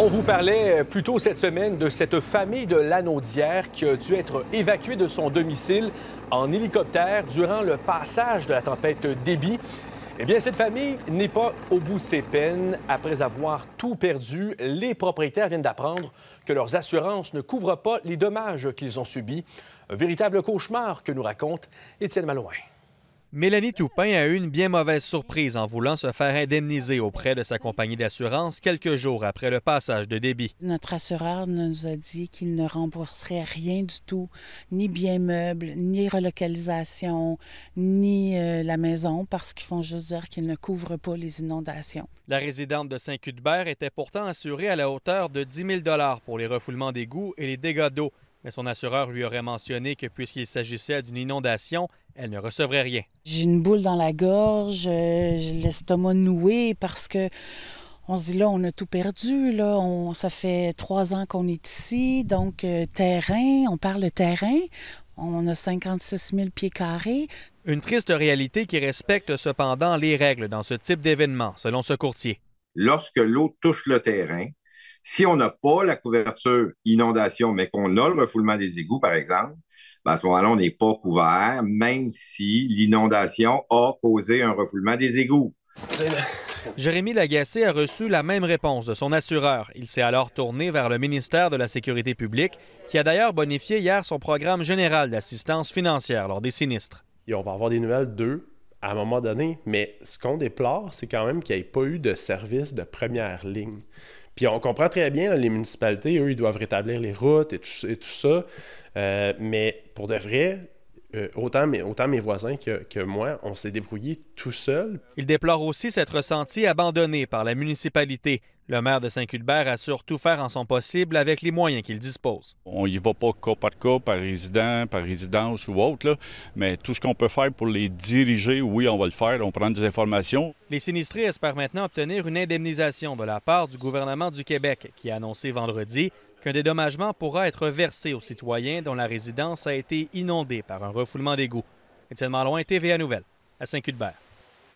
On vous parlait euh, plus tôt cette semaine de cette famille de Lanaudière qui a dû être évacuée de son domicile en hélicoptère durant le passage de la tempête Débit. Eh bien, cette famille n'est pas au bout de ses peines. Après avoir tout perdu, les propriétaires viennent d'apprendre que leurs assurances ne couvrent pas les dommages qu'ils ont subis. Un véritable cauchemar que nous raconte Étienne Malouin. Mélanie Toupin a eu une bien mauvaise surprise en voulant se faire indemniser auprès de sa compagnie d'assurance quelques jours après le passage de débit. Notre assureur nous a dit qu'il ne rembourserait rien du tout, ni biens meubles, ni relocalisation, ni euh, la maison, parce qu'ils font juste dire qu'ils ne couvrent pas les inondations. La résidente de Saint-Cuthbert était pourtant assurée à la hauteur de 10 000 pour les refoulements d'égouts et les dégâts d'eau. Mais son assureur lui aurait mentionné que puisqu'il s'agissait d'une inondation, elle ne recevrait rien. J'ai une boule dans la gorge, euh, j'ai l'estomac noué parce que on se dit là, on a tout perdu, là, on, ça fait trois ans qu'on est ici, donc euh, terrain, on parle terrain, on a 56 000 pieds carrés. Une triste réalité qui respecte cependant les règles dans ce type d'événement, selon ce courtier. Lorsque l'eau touche le terrain, si on n'a pas la couverture inondation, mais qu'on a le refoulement des égouts, par exemple, ben à ce moment-là, on n'est pas couvert, même si l'inondation a causé un refoulement des égouts. Jérémy Lagacé a reçu la même réponse de son assureur. Il s'est alors tourné vers le ministère de la Sécurité publique, qui a d'ailleurs bonifié hier son programme général d'assistance financière lors des sinistres. on va avoir des nouvelles d'eux à un moment donné, mais ce qu'on déplore, c'est quand même qu'il n'y ait pas eu de service de première ligne. Puis on comprend très bien, les municipalités, eux, ils doivent rétablir les routes et tout, et ça. Euh, mais pour de vrai, euh, autant, mes, autant mes voisins que, moi, on s'est débrouillés tout seul. Il déplore aussi s'être senti abandonné par la municipalité, le maire de Saint-Culbert assure tout faire en son possible avec les moyens qu'il dispose. On y va pas cas par cas, par résident, par résidence ou autre, mais tout ce qu'on peut faire pour les diriger, oui, on va le faire. On prend des informations. Les sinistrés espèrent maintenant obtenir une indemnisation de la part du gouvernement du Québec, qui a annoncé vendredi qu'un dédommagement pourra être versé aux citoyens dont la résidence a été inondée par un refoulement d'égouts. Étienne Malouin, TVA Nouvelle, à Saint-Culbert.